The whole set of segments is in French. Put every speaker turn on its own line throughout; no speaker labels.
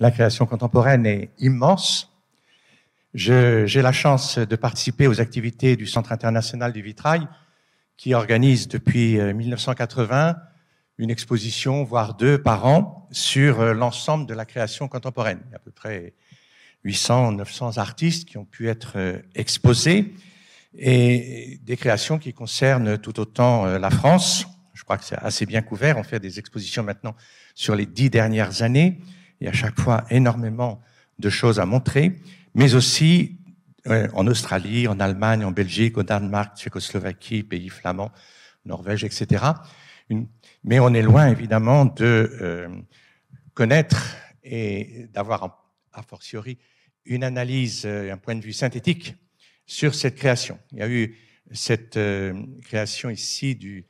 la création contemporaine est immense. J'ai la chance de participer aux activités du Centre international du vitrail, qui organise depuis 1980 euh, une exposition, voire deux par an, sur euh, l'ensemble de la création contemporaine. Il y a à peu près 800, 900 artistes qui ont pu être euh, exposés et des créations qui concernent tout autant la France. Je crois que c'est assez bien couvert. On fait des expositions maintenant sur les dix dernières années. Il y a chaque fois énormément de choses à montrer, mais aussi en Australie, en Allemagne, en Belgique, au Danemark, Tchécoslovaquie, pays flamands, Norvège, etc. mais on est loin évidemment de euh, connaître et d'avoir a fortiori une analyse, euh, un point de vue synthétique sur cette création. Il y a eu cette euh, création ici du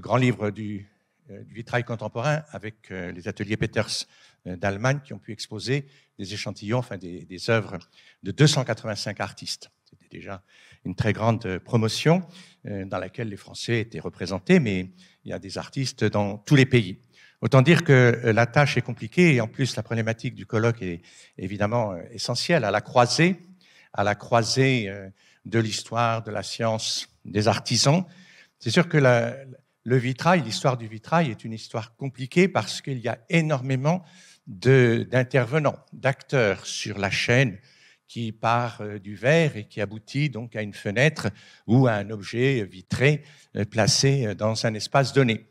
grand livre du euh, du vitrail contemporain avec euh, les ateliers Peters euh, d'Allemagne qui ont pu exposer des échantillons, enfin des, œuvres de 285 artistes. C'était déjà une très grande promotion dans laquelle les Français étaient représentés, mais il y a des artistes dans tous les pays. Autant dire que la tâche est compliquée et en plus la problématique du colloque est évidemment essentielle à la croisée, à la croisée de l'histoire, de la science, des artisans. C'est sûr que la, le vitrail, l'histoire du vitrail est une histoire compliquée parce qu'il y a énormément d'intervenants, d'acteurs sur la chaîne qui part euh, du verre et qui aboutit donc à une fenêtre ou à un objet vitré euh, placé euh, dans un espace donné.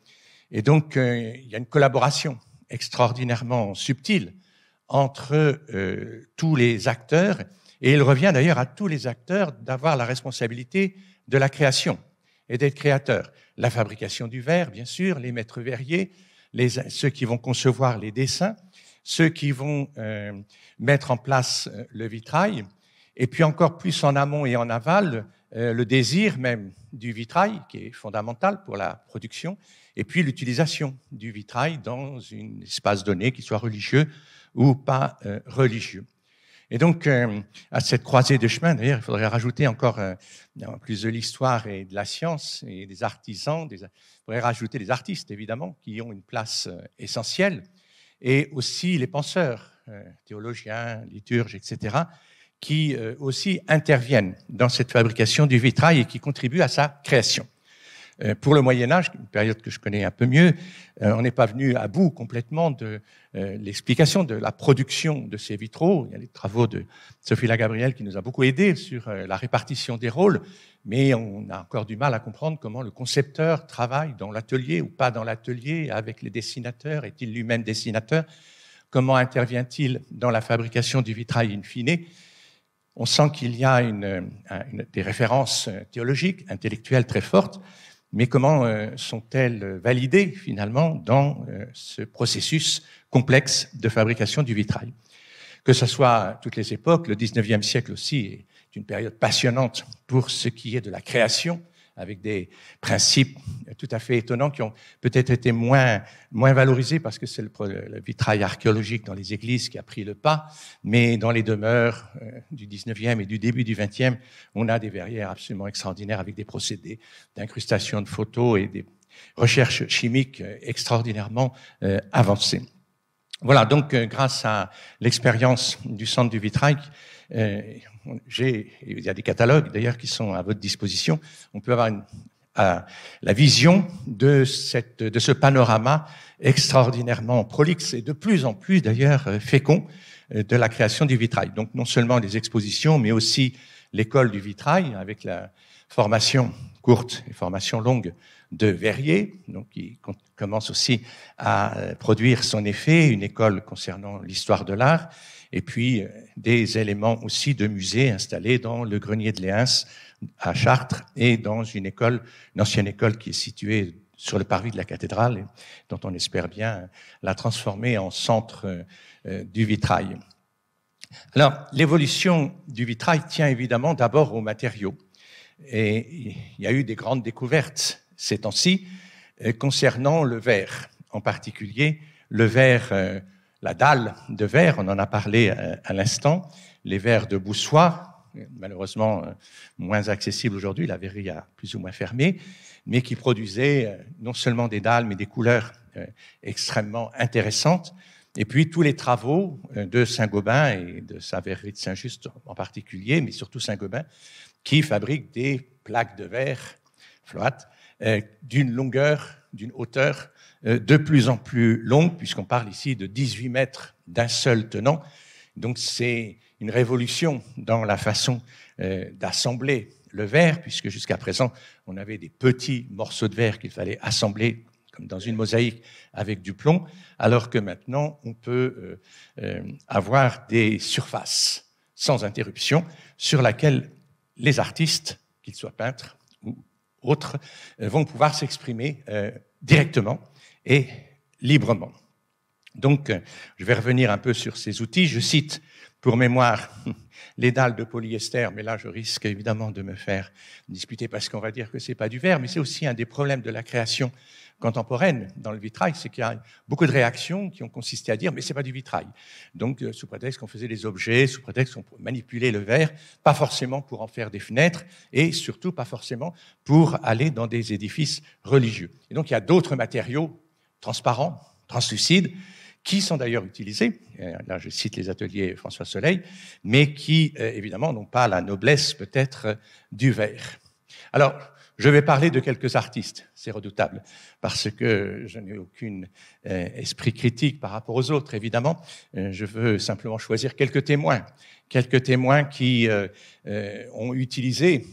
Et donc, il y a une collaboration extraordinairement subtile entre tous les acteurs, et il revient d'ailleurs à tous les acteurs d'avoir la responsabilité de la création et d'être créateurs la fabrication du verre, bien sûr, les maîtres verriers, ceux qui vont concevoir les dessins, ceux qui vont euh, mettre en place euh, le vitrail, et puis encore plus en amont et en aval, euh, le désir même du vitrail, qui est fondamental pour la production, et puis l'utilisation du vitrail dans un espace donné, qu'il soit religieux ou pas religieux. Et donc, euh, à cette croisée de chemin, d'ailleurs, il faudrait rajouter encore, euh, plus de l'histoire et de la science et des artisans, il faudrait rajouter les artistes, évidemment, qui ont une place euh, essentielle, et aussi les penseurs, théologiens, liturges, etc., qui aussi interviennent dans cette fabrication du vitrail et qui contribuent à sa création. Euh, pour le Moyen Âge, une période que je connais un peu mieux, euh, on n'est pas venu à bout complètement de euh, l'explication de la production de ces vitraux. Il y a les travaux de Sophie Lagabriel qui nous a beaucoup aidé sur la répartition des rôles, mais on a encore du mal à comprendre comment le concepteur travaille dans l'atelier ou pas dans l'atelier avec les dessinateurs. Est-il lui-même dessinateur Comment intervient-il dans la fabrication du vitrail in fine on sent qu'il y a des références théologiques, intellectuelles très fortes, mais comment euh, sont-elles validées finalement dans euh, ce processus complexe de fabrication du vitrail Que ce soit toutes les époques, le 19e siècle aussi est une période passionnante pour ce qui est de la création avec des principes tout à fait étonnants qui ont peut-être été moins, moins valorisés parce que c'est le, vitrail archéologique dans les églises qui a pris le pas, mais dans les demeures euh, du 19e et du début du 20e, on a des verrières absolument extraordinaires avec des procédés d'incrustation de photos et des recherches chimiques euh, extraordinairement euh, avancées. Voilà, donc grâce à l'expérience du centre du vitrail, il y a des catalogues d'ailleurs qui sont à votre disposition, on peut avoir euh, la vision de, de ce panorama extraordinairement prolixe et de plus en plus d'ailleurs euh, fécond euh, de la création du vitrail. Donc non seulement les expositions, mais aussi l'école du vitrail avec la formation courte et formation longue de Verrier, donc qui commence aussi à euh, produire son effet, une école concernant l'histoire de l'art, et puis euh, des éléments aussi de musée installés dans le grenier de Léens à Chartres et dans une école, une ancienne école qui est située sur le parvis de la cathédrale, dont on espère bien la transformer en centre euh, du vitrail. Alors, l'évolution du vitrail tient évidemment d'abord aux matériaux. Et il y a eu des grandes découvertes ces temps-ci euh, concernant le verre, en particulier le verre, euh, la dalle de verre, on en a parlé euh, à l'instant, les verres de boussois, malheureusement moins accessibles aujourd'hui, la verrerie a plus ou moins fermé, mais qui produisaient non seulement des dalles, mais des couleurs extrêmement intéressantes. Et puis tous les travaux de Saint-Gobain et de sa verrerie de Saint-Just en particulier, mais surtout Saint-Gobain, qui fabrique des plaques de verre floates euh, d'une longueur, d'une hauteur euh, de plus en plus longue, puisqu'on parle ici de 18 mètres d'un seul tenant. Donc c'est une révolution dans la façon euh, d'assembler le verre, puisque jusqu'à présent, on avait des petits morceaux de verre qu'il fallait assembler comme dans une mosaïque avec du plomb, alors que maintenant, on peut avoir des surfaces sans interruption sur laquelle les artistes, qu'ils soient peintres ou autres, euh, vont pouvoir s'exprimer euh, directement et librement. Donc, euh, je vais revenir un peu sur ces outils. Je cite pour mémoire les dalles de polyester, mais là, je risque évidemment de me faire disputer parce qu'on va dire que c'est pas du verre, mais c'est aussi un des problèmes de la création contemporaine dans le vitrail, c'est qu'il y a beaucoup de réactions qui ont consisté à dire mais c'est pas du vitrail. Donc euh, sous prétexte qu'on faisait des objets, sous prétexte qu'on manipulait le verre, pas forcément pour en faire des fenêtres et surtout pas forcément pour aller dans des édifices religieux. Et donc il y a d'autres matériaux transparents, translucides qui sont d'ailleurs utilisés, euh, là je cite les ateliers François Soleil, mais qui euh, évidemment n'ont pas la noblesse peut-être du verre. Alors, je vais parler de quelques artistes, c'est redoutable, parce que je n'ai aucun euh, esprit critique par rapport aux autres, évidemment. Euh, je veux simplement choisir quelques témoins, quelques témoins qui euh, ont utilisé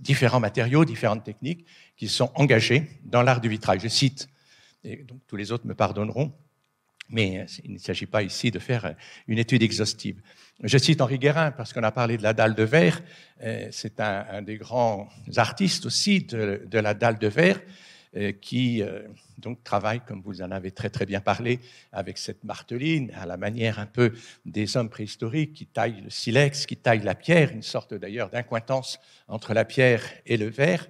différents matériaux, différentes techniques, qui sont engagés dans l'art du vitrail. Je cite, et donc tous les autres me pardonneront, mais il ne s'agit pas ici de faire une étude exhaustive. Je cite Henri Guérin parce qu'on a parlé de la dalle de verre. Euh, c'est un, des grands artistes aussi de, la dalle de verre euh, qui euh, donc travaille, comme vous en avez très très bien parlé, avec cette marteline, à la manière un peu des hommes préhistoriques qui taillent le silex, qui taillent la pierre, une sorte d'ailleurs d'incointance entre la pierre et le verre,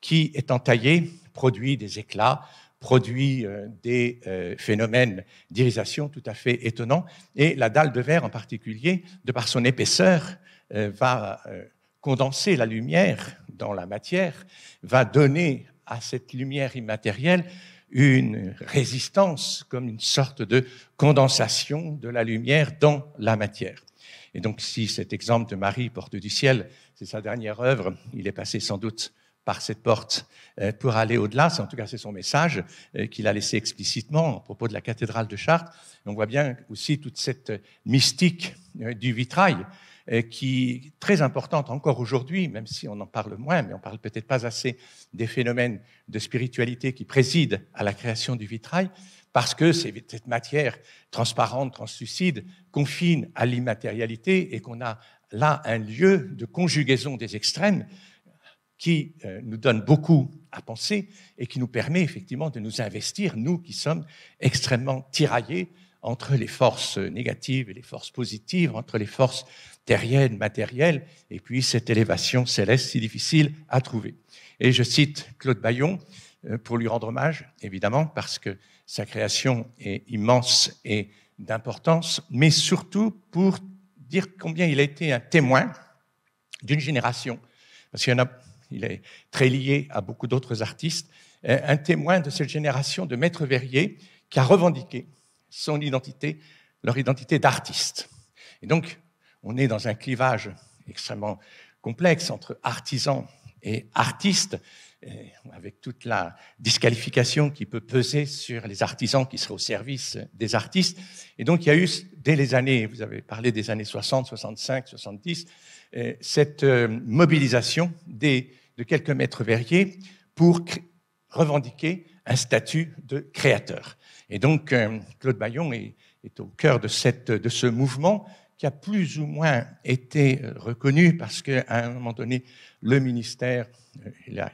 qui étant taillé produit des éclats, produit euh, des euh, phénomènes d'irisation tout à fait étonnants. Et la dalle de verre en particulier, de par son épaisseur, euh, va condenser la lumière dans la matière, va donner à cette lumière immatérielle une résistance, comme une sorte de condensation de la lumière dans la matière. Et donc si cet exemple de Marie, porte du ciel, c'est sa dernière œuvre, il est passé sans doute par cette porte euh, pour aller au-delà. En tout cas, c'est son message euh, qu'il a laissé explicitement à propos de la cathédrale de Chartres. on voit bien aussi toute cette mystique euh, du vitrail qui est très importante encore aujourd'hui, même si on en parle moins, mais on parle peut-être pas assez des phénomènes de spiritualité qui président à la création du vitrail, parce que cette matière transparente, translucide, confine à l'immatérialité et qu'on a là un lieu de conjugaison des extrêmes qui euh, nous donne beaucoup à penser et qui nous permet effectivement de nous investir, nous qui sommes extrêmement tiraillés entre les forces négatives et les forces positives, entre les forces terriennes, matérielles, et puis cette élévation céleste si difficile à trouver. Et je cite Claude Bayon euh, pour lui rendre hommage, évidemment, parce que sa création est immense et d'importance, mais surtout pour dire combien il a été un témoin d'une génération. Parce qu'il y en a il est très lié à beaucoup d'autres artistes, euh, un témoin de cette génération de maîtres verriers qui a revendiqué son identité, leur identité d'artiste. Et donc, on est dans un clivage extrêmement complexe entre artisans et artistes, euh, avec toute la disqualification qui peut peser sur les artisans qui seraient au service des artistes. Et donc, il y a eu, dès les années, vous avez parlé des années 60, 65, 70, cette euh, mobilisation des de quelques maîtres verriers pour revendiquer un statut de créateur. Et donc, euh, Claude Bayon est, au cœur de, ce mouvement qui a plus ou moins été euh, reconnu parce qu'à un moment donné, le ministère, euh,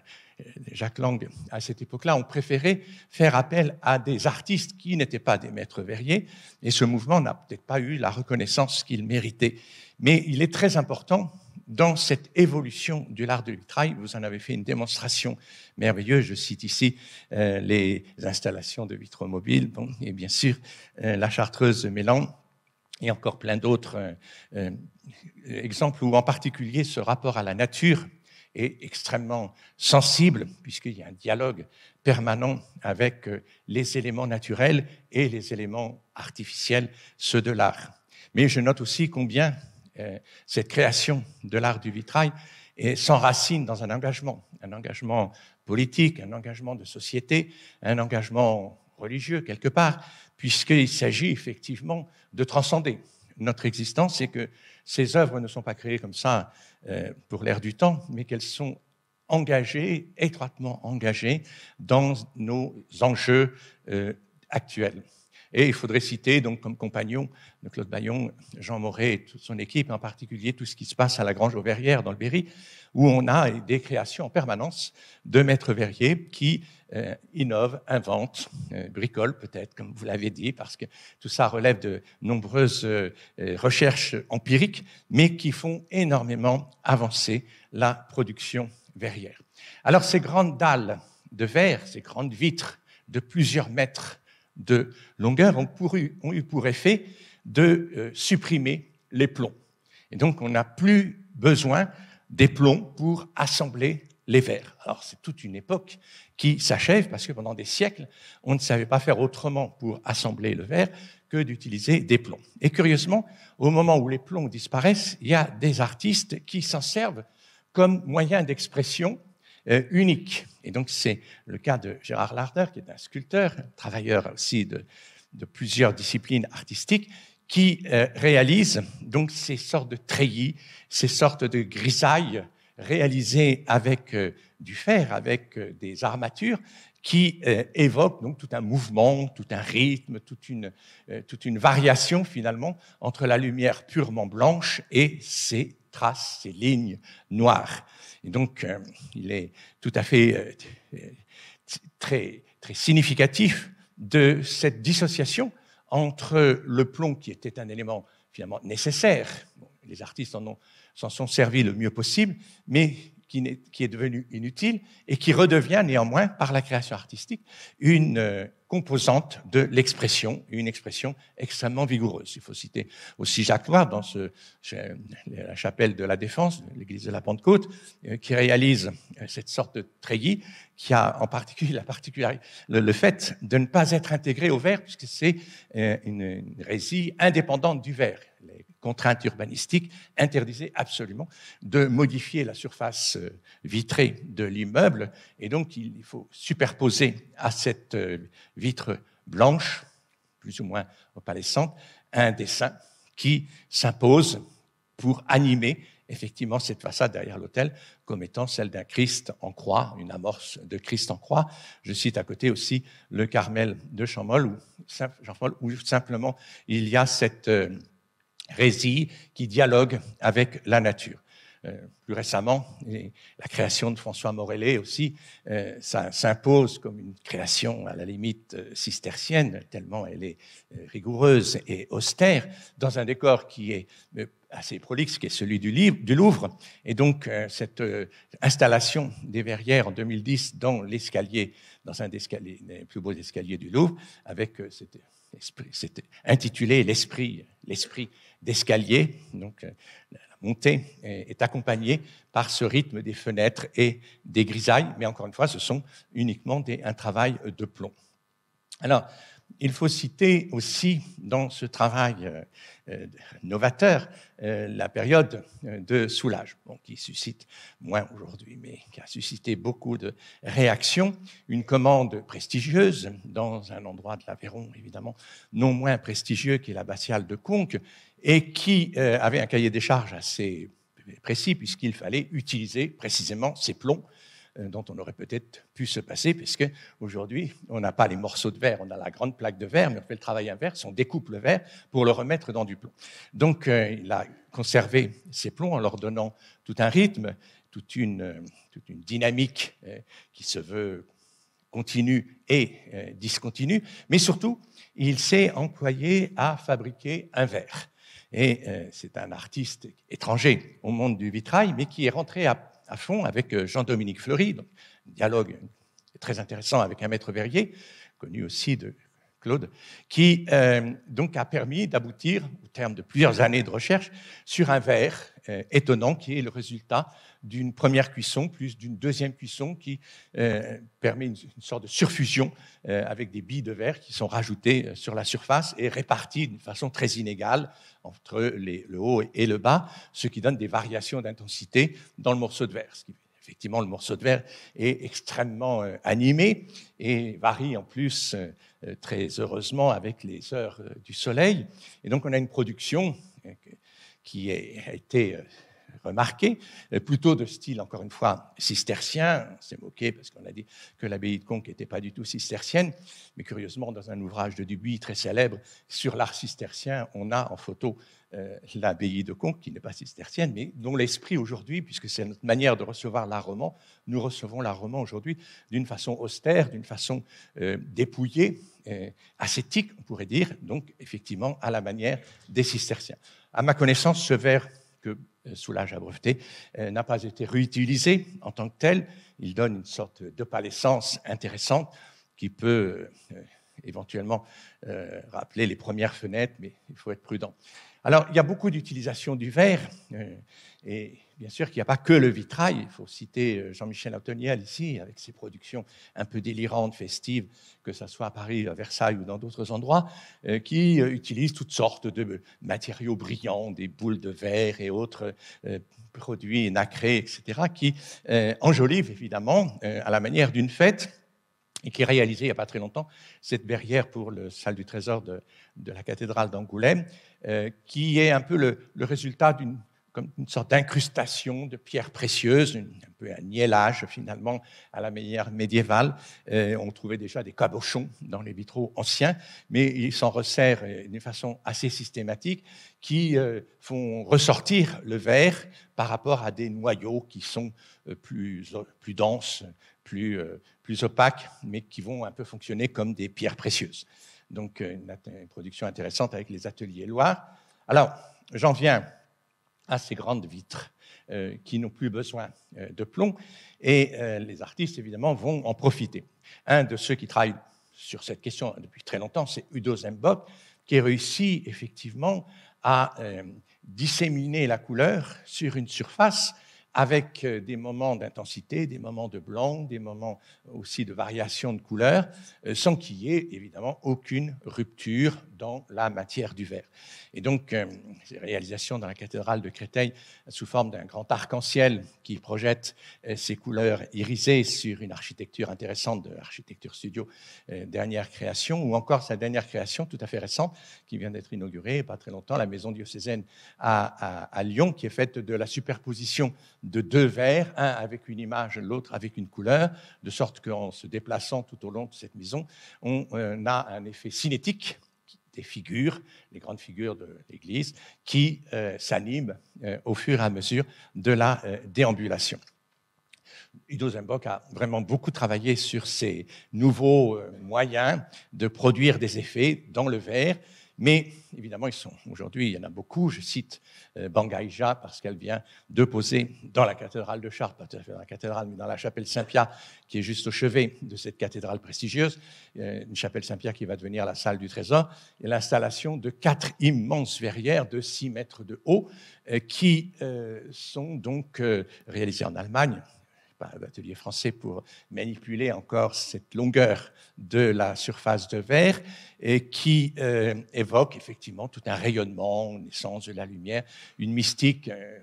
Jacques Lang, à cette époque-là, ont préféré faire appel à des artistes qui n'étaient pas des maîtres verriers, et ce mouvement n'a peut-être pas eu la reconnaissance qu'il méritait. Mais il est très important dans cette évolution de l'art de vitrail. Vous en avez fait une démonstration merveilleuse. Je cite ici euh, les installations de vitraux mobiles et bien sûr euh, la chartreuse de Mélan et encore plein d'autres euh, exemples où en particulier ce rapport à la nature est extrêmement sensible puisqu'il y a un dialogue permanent avec les éléments naturels et les éléments artificiels, ceux de l'art. Mais je note aussi combien euh, cette création de l'art du vitrail s'enracine dans un engagement, un engagement politique, un engagement de société, un engagement religieux quelque part, puisqu'il s'agit effectivement de transcender notre existence et que ces œuvres ne sont pas créées comme ça euh, pour l'air du temps, mais qu'elles sont engagées, étroitement engagées dans nos enjeux euh, actuels. Et il faudrait citer donc comme compagnon de Claude Bayon, Jean Moret et toute son équipe, en particulier tout ce qui se passe à la Grange aux Verrières dans le Berry, où on a des créations en permanence de maîtres verriers qui euh, innovent, inventent, euh, bricolent peut-être, comme vous l'avez dit, parce que tout ça relève de nombreuses euh, recherches empiriques, mais qui font énormément avancer la production verrière. Alors ces grandes dalles de verre, ces grandes vitres de plusieurs mètres, de longueur ont, eu pour effet de euh, supprimer les plombs. Et donc, on n'a plus besoin des plombs pour assembler les verres. Alors, c'est toute une époque qui s'achève parce que pendant des siècles, on ne savait pas faire autrement pour assembler le verre que d'utiliser des plombs. Et curieusement, au moment où les plombs disparaissent, il y a des artistes qui s'en servent comme moyen d'expression euh, unique. Et donc, c'est le cas de Gérard Larder, qui est un sculpteur, travailleur aussi de, plusieurs disciplines artistiques, qui euh, réalise donc ces sortes de treillis, ces sortes de grisailles réalisé avec euh, du fer, avec euh, des armatures, qui euh, évoquent donc tout un mouvement, tout un rythme, toute une, toute une variation finalement entre la lumière purement blanche et ses traces, ses lignes noires. Et donc, il est tout à fait très, très significatif de cette dissociation entre le plomb, qui était un élément finalement nécessaire, les artistes en ont s'en sont servis le mieux possible, mais qui, est, qui inutile et qui redevient néanmoins, par la création artistique, une euh, composante de l'expression, une expression extrêmement vigoureuse. Il faut citer aussi Jacques Noir dans la chapelle de la Défense, l'église de la Pentecôte, euh, qui réalise euh, cette sorte de treillis qui a en particulier la particularité, le, fait de ne pas être intégré au verre puisque c'est une, une indépendante du verre contraintes urbanistiques interdisaient absolument de modifier la surface euh, vitrée de l'immeuble. Et donc, il faut superposer à cette euh, vitre blanche, plus ou moins opalescente, un dessin qui s'impose pour animer effectivement cette façade derrière l'hôtel comme étant celle d'un Christ en croix, une amorce de Christ en croix. Je cite à côté aussi le Carmel de jean paul où, simplement il y a cette euh, réside, qui dialogue avec la nature. Euh, plus récemment, la création de François Morellet aussi, euh, ça s'impose comme une création à la limite euh, cistercienne, tellement elle est rigoureuse et austère, dans un décor qui est assez prolixe, qui est celui du, livre, du Louvre. Et donc, cette installation des verrières en 2010 dans l'escalier, dans un des, plus beaux escaliers du Louvre, avec cette c'était intitulé l'esprit, l'esprit d'escalier, donc euh, la montée est, accompagnée par ce rythme des fenêtres et des grisailles, mais encore une fois, ce sont uniquement des, un travail de plomb. Alors, il faut citer aussi dans ce travail euh, euh, novateur euh, la période de Soulage, qui suscite moins aujourd'hui, mais qui a suscité beaucoup de réactions. Une commande prestigieuse dans un endroit de l'Aveyron, évidemment, non moins prestigieux qu'est l'abbatiale de Conques, et qui avait un cahier des charges assez précis puisqu'il fallait utiliser précisément ces plombs euh, dont on aurait peut-être pu se passer, puisque aujourd'hui, on n'a pas les morceaux de verre, on a la grande plaque de verre, mais on fait le travail inverse, on découpe le verre pour le remettre dans du plomb. Donc, euh, il a conservé ses plombs en leur donnant tout un rythme, toute une, euh, dynamique qui se veut continue et discontinue, mais surtout, il s'est employé à fabriquer un verre. Et c'est un artiste étranger au monde du vitrail, mais qui est rentré à à fond avec euh, Jean-Dominique Fleury, donc, dialogue très intéressant avec un maître verrier, connu aussi de qui euh, donc a permis d'aboutir, au terme de plusieurs années de recherche, sur un verre euh, étonnant qui est le résultat d'une première cuisson plus d'une deuxième cuisson qui euh, permet une, sorte de surfusion avec des billes de verre qui sont rajoutées sur la surface et réparties d'une façon très inégale entre le haut et le bas, ce qui donne des variations d'intensité dans le morceau de verre, ce qui effectivement, le morceau de verre est extrêmement animé et varie en plus euh, très heureusement avec les heures euh, du soleil. Et donc on a une production euh, qui a été remarquée, plutôt de style, encore une fois, cistercien. C'est s'est moqué parce qu'on a dit que l'abbaye de Conques n'était pas du tout cistercienne. Mais curieusement, dans un ouvrage de Dubuis très célèbre sur l'art cistercien, on a en photo euh, l'abbaye de Conques, qui n'est pas cistercienne, mais dont l'esprit aujourd'hui, puisque c'est notre manière de recevoir la roman, nous recevons la roman aujourd'hui d'une façon austère, d'une façon euh, dépouillée, euh, ascétique, on pourrait dire, donc effectivement à la manière des cisterciens. À ma connaissance, ce verre que Soulage a breveté n'a pas été réutilisé en tant que tel. Il donne une sorte de d'opalescence intéressante qui peut éventuellement rappeler les premières fenêtres, mais il faut être prudent. Alors, il y a beaucoup d'utilisation du verre, euh, et bien sûr qu'il n'y a pas que le vitrail. Il faut citer euh, Jean-Michel Autoniel ici, avec ses productions un peu délirantes, festives, que ce soit à Paris, à Versailles ou dans d'autres endroits, euh, qui utilisent toutes sortes de matériaux brillants, des boules de verre et autres produits nacrés, etc., qui enjolivent évidemment, à la manière d'une fête, et qui réalisait il n'y a pas très longtemps cette verrière pour la salle du trésor de, la cathédrale d'Angoulême, euh, qui est un peu le, résultat d'une sorte d'incrustation de pierres précieuses, un peu un niellage finalement à la manière médiévale. Euh, on trouvait déjà des cabochons dans les vitraux anciens, mais ils s'en resserrent d'une façon assez systématique qui euh, font ressortir le verre par rapport à des noyaux qui sont plus, plus denses, plus, euh, plus opaques, mais qui vont un peu fonctionner comme des pierres précieuses. Donc, euh, une, production intéressante avec les ateliers Loire. Alors, j'en viens à ces grandes vitres euh, qui n'ont plus besoin de plomb, et les artistes, évidemment, vont en profiter. Un de ceux qui travaille sur cette question depuis très longtemps, c'est Udo Zembock, qui réussi effectivement à disséminer la couleur sur une surface avec euh, des moments d'intensité, des moments de blanc, des moments aussi de variation de couleur, euh, sans qu'il y ait évidemment aucune rupture dans la matière du verre. Et donc, euh, ces réalisations dans la cathédrale de Créteil, sous forme d'un grand arc-en-ciel qui projette euh, ces ses couleurs irisées sur une architecture intéressante de l'architecture studio, euh, dernière création, ou encore sa dernière création tout à fait récente, qui vient d'être inaugurée pas très longtemps, la maison diocésaine à, à Lyon, qui est faite de la superposition de deux verres, un avec une image, l'autre avec une couleur, de sorte qu'en se déplaçant tout au long de cette maison, on a un effet cinétique des figures, les grandes figures de l'Église, qui euh, s'animent euh, au fur et à mesure de la euh, déambulation. Udo Zembock a vraiment beaucoup travaillé sur ces nouveaux moyens de produire des effets dans le verre, mais évidemment, ils sont aujourd'hui, il y en a beaucoup. Je cite euh, Bangaïja parce qu'elle vient de poser dans la cathédrale de Chartres, pas tout à fait dans la cathédrale, mais dans la chapelle Saint-Pierre, qui est juste au chevet de cette cathédrale prestigieuse, euh, une chapelle Saint-Pierre qui va devenir la salle du trésor, et l'installation de quatre immenses verrières de 6 mètres de haut euh, qui sont donc réalisées en Allemagne, un atelier français pour manipuler encore cette longueur de la surface de verre et qui euh, évoque effectivement tout un rayonnement, une essence de la lumière, une mystique euh,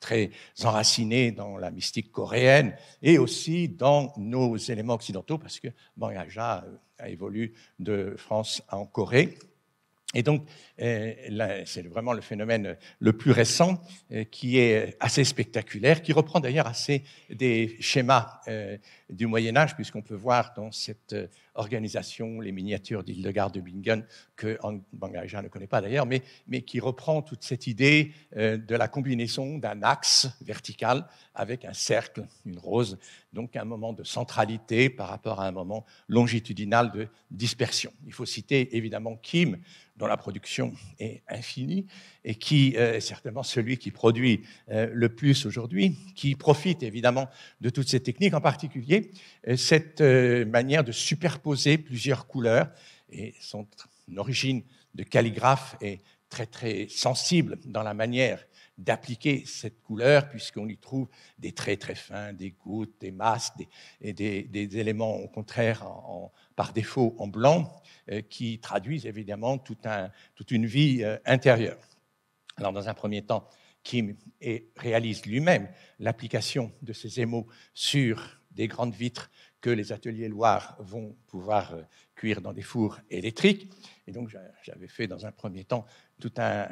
très enracinée dans la mystique coréenne et aussi dans nos éléments occidentaux parce que Bangaja euh, a évolué de France en Corée. Et donc, euh, c'est vraiment le phénomène le plus récent euh, qui est assez spectaculaire, qui reprend d'ailleurs assez des schémas euh, du Moyen Âge, puisqu'on peut voir dans cette organisation les miniatures d'Hildegard de Bingen que Bangaija ne connaît pas d'ailleurs, mais, mais, qui reprend toute cette idée euh, de la combinaison d'un axe vertical avec un cercle, une rose, donc un moment de centralité par rapport à un moment longitudinal de dispersion. Il faut citer évidemment Kim, dont la production est infinie, et qui euh, est certainement celui qui produit euh, le plus aujourd'hui, qui profite évidemment de toutes ces techniques, en particulier cette manière de superposer plusieurs couleurs. Et son origine de calligraphe est très très sensible dans la manière d'appliquer cette couleur, puisqu'on y trouve des traits très fins, des gouttes, des masses, et des, éléments au contraire par défaut en blanc, euh, qui traduisent évidemment toute une vie euh, intérieure. Alors dans un premier temps, qui réalise lui-même l'application de ces émaux sur des grandes vitres que les ateliers Loire vont pouvoir euh, cuire dans des fours électriques. Et donc, j'avais fait dans un premier temps tout un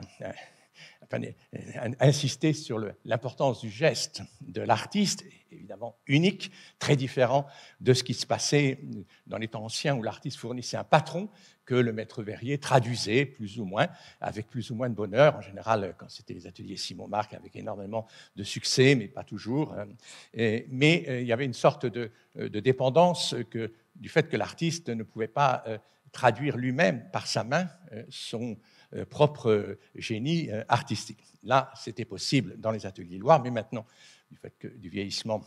enfin, euh, euh, insister sur l'importance du geste de l'artiste, évidemment unique, très différent de ce qui se passait dans les temps anciens où l'artiste fournissait un patron que le maître verrier traduisait plus ou moins, avec plus ou moins de bonheur. En général, quand c'était les ateliers Simon Marc, avec énormément de succès, mais pas toujours. Hein. mais euh, il y avait une sorte de, dépendance que, du fait que l'artiste ne pouvait pas traduire lui-même par sa main son euh, propre euh, génie euh, artistique. Là, c'était possible dans les ateliers Loire, mais maintenant, du fait que, du vieillissement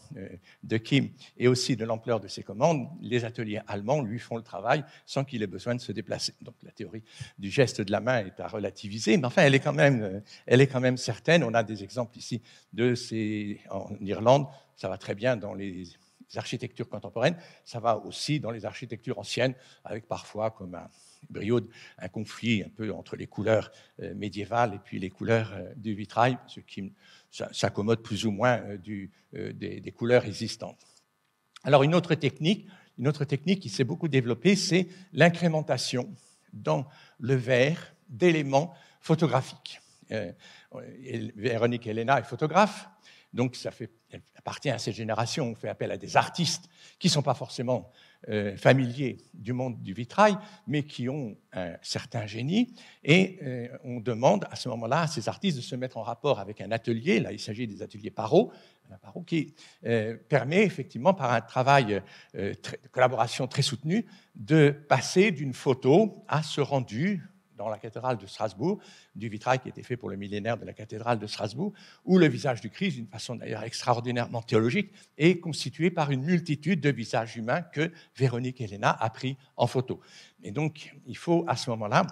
de Kim et aussi de l'ampleur de ses commandes, les ateliers allemands lui font le travail sans qu'il ait besoin de se déplacer. Donc la théorie du geste de la main est à relativiser, mais enfin elle est quand même, elle est quand même certaine. On a des exemples ici de ces en Irlande, ça va très bien dans les architectures contemporaines, ça va aussi dans les architectures anciennes, avec parfois comme un brio, un conflit un peu entre les couleurs euh, médiévales et puis les couleurs euh, du vitrail, ce qui s'accommode plus ou moins euh, des, couleurs existantes. Alors une autre technique, une autre technique qui s'est beaucoup développée, c'est l'incrémentation dans le verre d'éléments photographiques. Véronique Helena est photographe, donc ça fait, appartient à cette génération. On fait appel à des artistes qui ne sont pas forcément euh, familiers du monde du vitrail, mais qui ont un certain génie. Et euh, on demande à ce moment-là à ces artistes de se mettre en rapport avec un atelier. Là, il s'agit des ateliers Paro, qui euh, permet effectivement, par un travail de collaboration très soutenu, de passer d'une photo à ce rendu dans la cathédrale de Strasbourg, du vitrail qui était fait pour le millénaire de la cathédrale de Strasbourg, où le visage du Christ, d'une façon d'ailleurs extraordinairement théologique, est constitué par une multitude de visages humains que Véronique Helena a pris en photo. Et donc, il faut à ce moment-là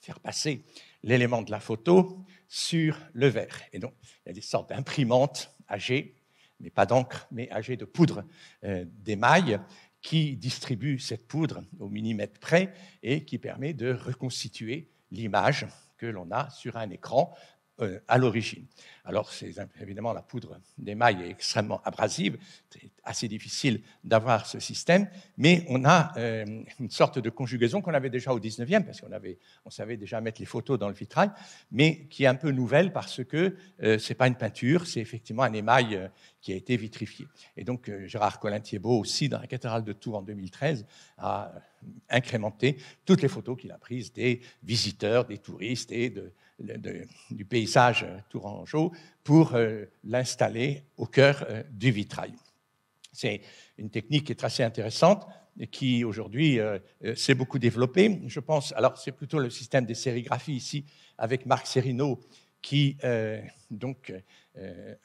faire passer l'élément de la photo sur le verre. Et donc, il y a des sortes d'imprimantes âgées, mais pas d'encre, mais âgées de poudre euh, d'émail, qui distribue cette poudre au millimètre près et qui permet de reconstituer l'image que l'on a sur un écran euh, à l'origine. Alors, évidemment, la poudre d'émail est extrêmement abrasive, c'est assez difficile d'avoir ce système, mais on a euh, une sorte de conjugaison qu'on avait déjà au 19e, parce qu'on avait, on savait déjà mettre les photos dans le vitrail, mais qui est un peu nouvelle parce que euh, c'est ce n'est pas une peinture, c'est effectivement un émail qui a été vitrifié. Et donc, Gérard colin thiebaud aussi, dans la cathédrale de Tours en 2013, a incrémenté toutes les photos qu'il a prises des visiteurs, des touristes et de, du paysage euh, tourangeau pour euh, l'installer au cœur euh, du vitrail. C'est une technique qui est assez intéressante et qui aujourd'hui s'est beaucoup développée. Je pense, alors c'est plutôt le système des sérigraphies ici avec Marc Serino qui donc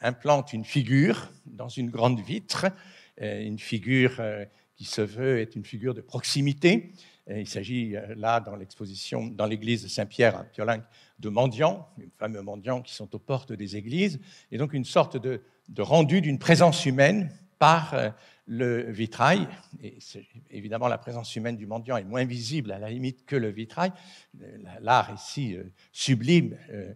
implante une figure dans une grande vitre, une figure qui se veut être une figure de proximité. il s'agit là dans l'exposition dans l'église de Saint-Pierre à Piolingue de mendiants, les fameux mendiants qui sont aux portes des églises, et donc une sorte de, rendu d'une présence humaine par euh, le vitrail. Et évidemment, la présence humaine du mendiant est moins visible à la limite que le vitrail. L'art ici euh, sublime euh,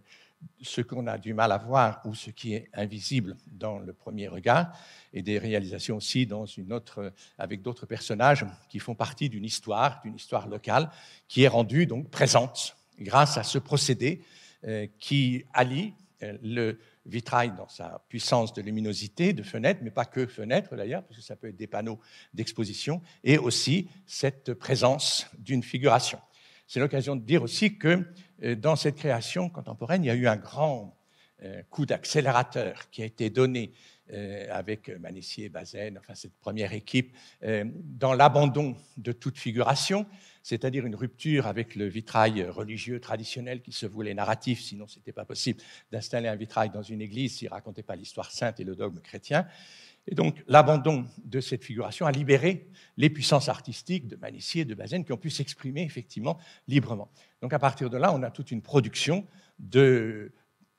ce qu'on a du mal à voir ou ce qui est invisible dans le premier regard, et des réalisations aussi dans une autre, avec d'autres personnages qui font partie d'une histoire, d'une histoire locale, qui est rendue donc présente grâce à ce procédé euh, qui allie euh, le vitrail dans sa puissance de luminosité, de fenêtre, mais pas que fenêtre d'ailleurs, parce que ça peut être des panneaux d'exposition, et aussi cette présence d'une figuration. C'est l'occasion de dire aussi que euh, dans cette création contemporaine, il y a eu un grand euh, coup d'accélérateur qui a été donné euh, avec Manissier, Bazaine, enfin cette première équipe, euh, dans l'abandon de toute figuration, c'est-à-dire une rupture avec le vitrail religieux traditionnel qui se voulait narratif, sinon ce n'était pas possible d'installer un vitrail dans une église s'il ne racontait pas l'histoire sainte et le dogme chrétien. Et donc l'abandon de cette figuration a libéré les puissances artistiques de Manissier et de Bazaine qui ont pu s'exprimer effectivement librement. Donc à partir de là, on a toute une production de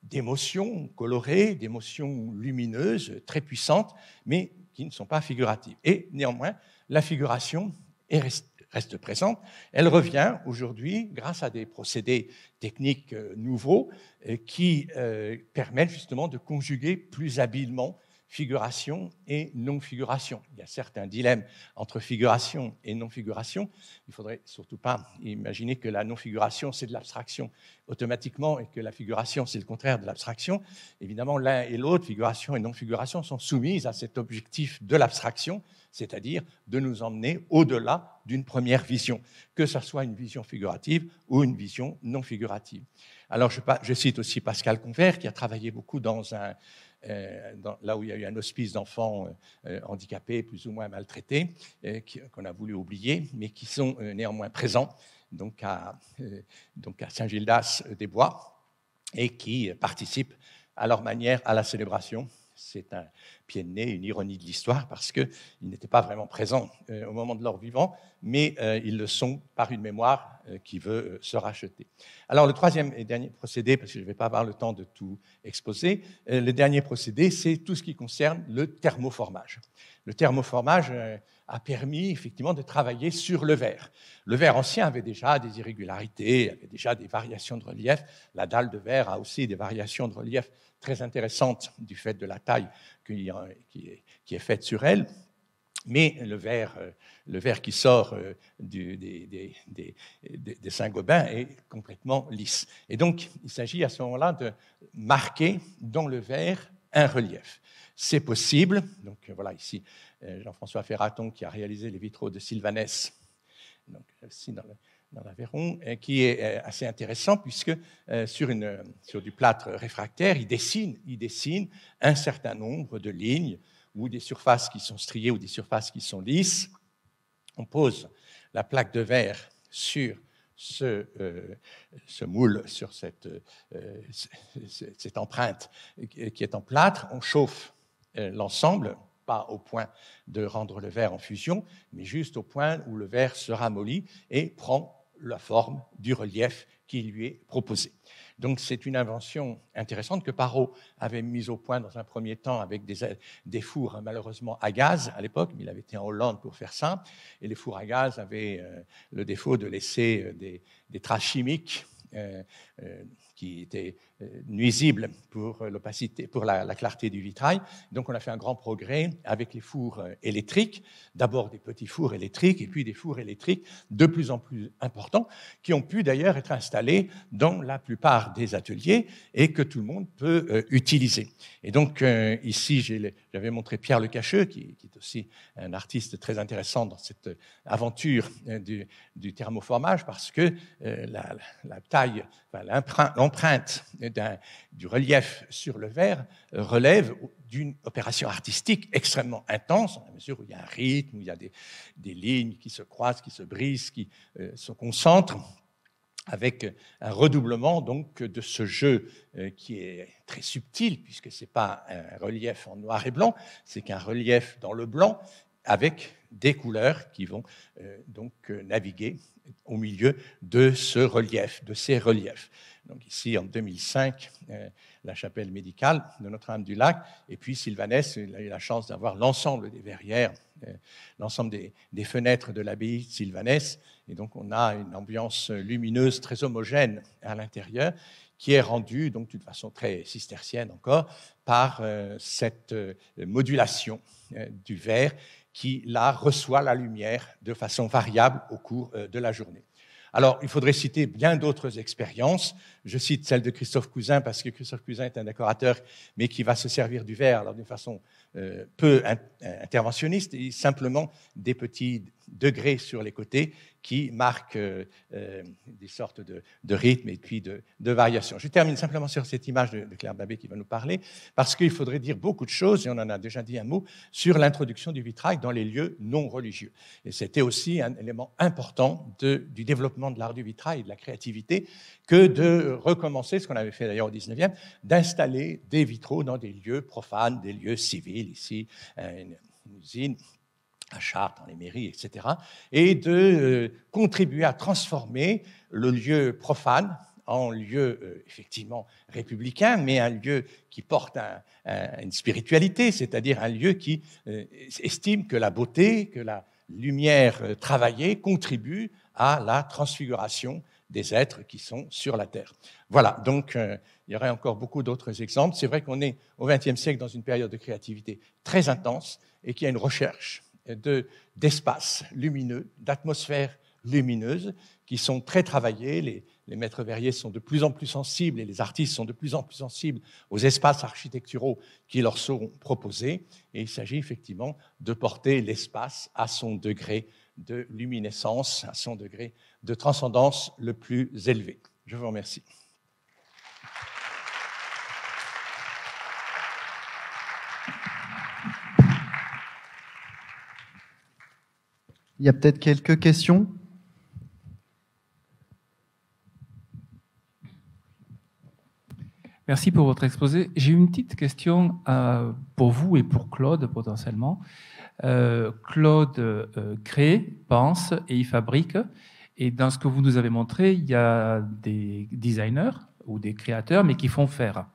d'émotions colorées, d'émotions lumineuses, très puissantes, mais qui ne sont pas figuratives. Et néanmoins, la figuration reste, présente. Elle revient aujourd'hui grâce à des procédés techniques euh, nouveaux euh, qui euh, permettent justement de conjuguer plus habilement figuration et non-figuration. Il y a certes un dilemme entre figuration et non-figuration. Il ne faudrait surtout pas imaginer que la non-figuration, c'est de l'abstraction automatiquement et que la figuration, c'est le contraire de l'abstraction. Évidemment, l'un et l'autre, figuration et non-figuration, sont soumises à cet objectif de l'abstraction, c'est-à-dire de nous emmener au-delà d'une première vision, que ce soit une vision figurative ou une vision non-figurative. Alors, je, je cite aussi Pascal Convert, qui a travaillé beaucoup dans un euh, là où il y a eu un hospice d'enfants euh, euh, handicapés, plus ou moins maltraités, qu'on a voulu oublier, mais qui sont néanmoins présents, donc à, à Saint-Gildas-des-Bois, et qui participent à leur manière à la célébration c'est un pied de nez, une ironie de l'histoire, parce qu'ils n'étaient pas vraiment présents euh, au moment de leur vivant, mais euh, ils le sont par une mémoire euh, qui veut se racheter. Alors le troisième et dernier procédé, parce que je ne vais pas avoir le temps de tout exposer, le dernier procédé, c'est tout ce qui concerne le thermoformage. Le thermoformage a permis effectivement de travailler sur le verre. Le verre ancien avait déjà des irrégularités, avait déjà des variations de relief. La dalle de verre a aussi des variations de relief très intéressante du fait de la taille qui, euh, est faite sur elle. Mais le verre, euh, le verre qui sort euh, du, des, Saint-Gobain est complètement lisse. Et donc, il s'agit à ce moment-là de marquer dans le verre un relief. C'est possible. Donc voilà, ici, Jean-François Ferraton qui a réalisé les vitraux de Sylvanès. Donc, dans l'Aveyron, euh, qui est euh, assez intéressant puisque euh, sur, du plâtre réfractaire, il dessine, il dessine un certain nombre de lignes ou des surfaces qui sont striées ou des surfaces qui sont lisses. On pose la plaque de verre sur ce, moule, sur cette, empreinte qui est en plâtre. On chauffe l'ensemble pas au point de rendre le verre en fusion, mais juste au point où le verre se ramollit et prend la forme du relief qui lui est proposé. Donc c'est une invention intéressante que Parot avait mise au point dans un premier temps avec des, fours malheureusement à gaz à l'époque, mais il avait été en Hollande pour faire ça, et les fours à gaz avaient euh, le défaut de laisser euh, des traces chimiques euh, euh, qui était euh, nuisibles pour l'opacité, pour la, clarté du vitrail. Donc on a fait un grand progrès avec les fours électriques, d'abord des petits fours électriques et puis des fours électriques de plus en plus importants qui ont pu d'ailleurs être installés dans la plupart des ateliers et que tout le monde peut utiliser. Et donc ici j'ai j'avais montré Pierre Le Cacheux, qui, est aussi un artiste très intéressant dans cette aventure euh, du, thermoformage, parce que euh, la, taille, l'empreinte du relief sur le verre relève d'une opération artistique extrêmement intense, à la mesure où il y a un rythme, où il y a des, lignes qui se croisent, qui se brisent, qui euh, se concentrent avec un redoublement donc de ce jeu euh, qui est très subtil puisque ce n'est pas un relief en noir et blanc, c'est qu'un relief dans le blanc avec des couleurs qui vont euh, donc euh, naviguer au milieu de ce relief, de ces reliefs. Donc ici, en 2005, euh, la chapelle médicale de Notre-Dame-du-Lac, et puis Sylvanès il a eu la chance d'avoir l'ensemble des verrières, l'ensemble des, fenêtres de l'abbaye de Sylvanès, et donc on a une ambiance lumineuse très homogène à l'intérieur, qui est rendue donc d'une façon très cistercienne encore par cette modulation du verre, qui, là, reçoit la lumière de façon variable au cours euh, de la journée. Alors, il faudrait citer bien d'autres expériences. Je cite celle de Christophe Cousin parce que Christophe Cousin est un décorateur, mais qui va se servir du verre d'une façon euh, peu euh, interventionniste, et simplement des petits degrés sur les côtés qui marquent euh, euh, des sortes de, rythmes et puis de, variations. Je termine simplement sur cette image de, Claire Babé qui va nous parler, parce qu'il faudrait dire beaucoup de choses, et on en a déjà dit un mot, sur l'introduction du vitrail dans les lieux non religieux. Et c'était aussi un élément important du développement de l'art du vitrail et de la créativité que de recommencer, ce qu'on avait fait d'ailleurs au 19e, d'installer des vitraux dans des lieux profanes, des lieux civils, ici, une, une usine, à Chartres, dans les mairies, etc., et de euh, contribuer à transformer le lieu profane en lieu euh, effectivement républicain, mais un lieu qui porte une spiritualité, c'est-à-dire un lieu qui euh, estime que la beauté, que la lumière travaillée contribue à la transfiguration des êtres qui sont sur la Terre. Voilà, donc il y aurait encore beaucoup d'autres exemples. C'est vrai qu'on est au XXe siècle dans une période de créativité très intense et qu'il y a une recherche d'espaces lumineux, d'atmosphères lumineuses, qui sont très travaillées. Les, les maîtres verriers sont de plus en plus sensibles et les artistes sont de plus en plus sensibles aux espaces architecturaux qui leur sont proposés. Et il s'agit effectivement de porter l'espace à son degré de luminescence, à son degré de transcendance le plus élevé. Je vous remercie. Il y a peut-être quelques questions Merci pour votre exposé. J'ai une petite question euh, pour vous et pour Claude potentiellement. Euh, Claude euh, crée, pense et il fabrique. Et dans ce que vous nous avez montré, il y a des designers ou des créateurs, mais qui font faire.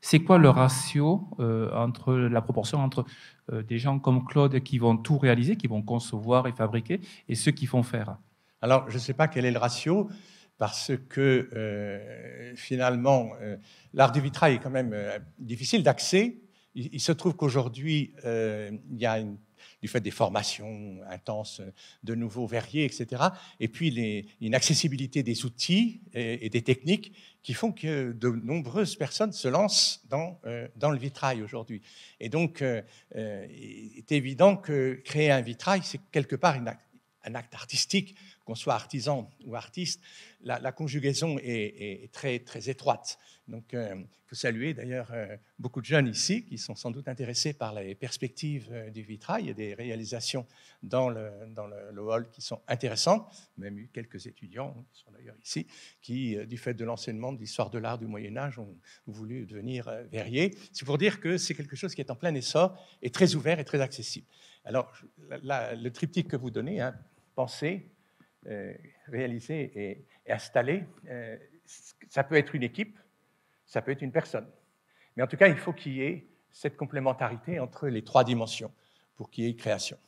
C'est quoi le ratio euh, entre la proportion entre euh, des gens comme Claude qui vont tout réaliser, qui vont concevoir et fabriquer, et ceux qui font faire Alors, je ne sais pas quel est le ratio, parce que euh, finalement, l'art du vitrail est quand même difficile d'accès. Il, il, se trouve qu'aujourd'hui, il y a une du fait des formations intenses de nouveaux verriers, etc. Et puis une accessibilité des outils et, des techniques qui font que de nombreuses personnes se lancent dans, euh, le vitrail aujourd'hui. Et donc, euh, euh, il est évident que créer un vitrail, c'est quelque part un acte artistique qu'on soit artisan ou artiste, la, conjugaison est, très, très étroite. Donc, il euh, faut saluer d'ailleurs euh, beaucoup de jeunes ici qui sont sans doute intéressés par les perspectives euh, du vitrail et des réalisations dans le, dans le, hall qui sont intéressantes. Même quelques étudiants, qui sont d'ailleurs ici, qui, du fait de l'enseignement de l'histoire de l'art du Moyen-Âge, ont voulu devenir verriers. C'est pour dire que c'est quelque chose qui est en plein essor et très ouvert et très accessible. Alors, le triptyque que vous donnez, hein, penser, euh, réalisé et, et installé, euh, ça peut être une équipe, ça peut être une personne. Mais en tout cas, il faut qu'il y ait cette complémentarité entre les trois dimensions pour qu'il y ait création.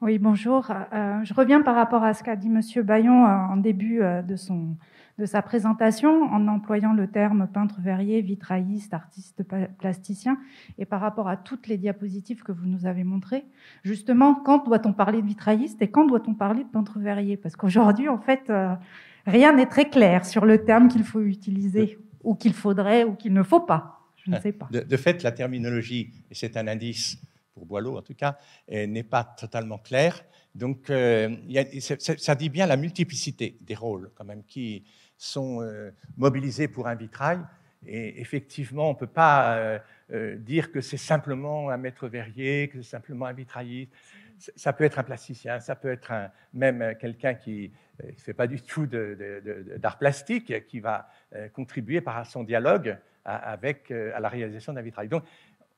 Oui, bonjour. Euh, je reviens par rapport à ce qu'a dit M. Bayon en début de son, de sa présentation en employant le terme peintre verrier, vitrailliste, artiste plasticien, et par rapport à toutes les diapositives que vous nous avez montrées, justement, quand doit-on parler de vitrailliste et quand doit-on parler de peintre verrier Parce qu'aujourd'hui, en fait, euh, rien n'est très clair sur le terme qu'il faut utiliser, ou qu'il faudrait, ou qu'il ne faut pas. Je ne ah, sais pas. De, fait, la terminologie, et c'est un indice pour Boileau en tout cas, euh, n'est pas totalement claire. Donc, euh, ça dit bien la multiplicité des rôles, quand même, qui, sont euh, mobilisés pour un vitrail. Et effectivement, on ne peut pas euh, euh, dire que c'est simplement un maître verrier, que c'est simplement un vitrailliste. Ça peut être un plasticien, ça peut être même quelqu'un qui ne fait pas du tout d'art plastique, qui va contribuer par son dialogue avec, à la réalisation d'un vitrail. Donc,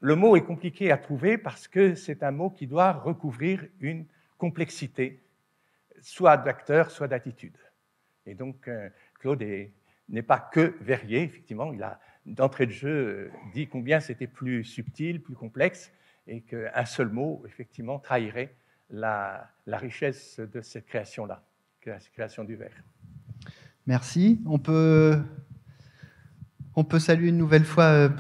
le mot est compliqué à trouver parce que c'est un mot qui doit recouvrir une complexité, soit d'acteur, soit d'attitude. Et donc, Claude n'est pas que verrier, effectivement. Il a d'entrée de jeu euh, dit combien c'était plus subtil, plus complexe, et qu'un seul mot, effectivement, trahirait la, richesse de cette création-là, la création du verre. Merci. On peut, on peut saluer une nouvelle fois. Euh,